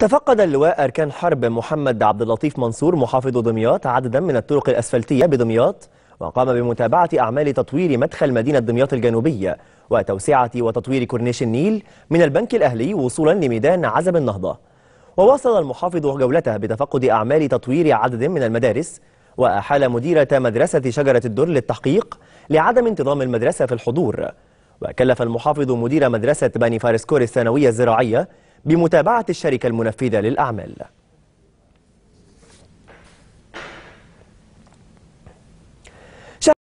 تفقد اللواء أركان حرب محمد عبد اللطيف منصور محافظ دمياط عددا من الطرق الأسفلتية بدمياط وقام بمتابعة أعمال تطوير مدخل مدينة دمياط الجنوبية وتوسعة وتطوير كورنيش النيل من البنك الأهلي وصولا لميدان عزب النهضة وواصل المحافظ جولته بتفقد أعمال تطوير عدد من المدارس وأحال مديرة مدرسة شجرة الدر للتحقيق لعدم انتظام المدرسة في الحضور وكلف المحافظ مدير مدرسة بني فارس الثانوية الزراعية بمتابعة الشركة المنفذة للأعمال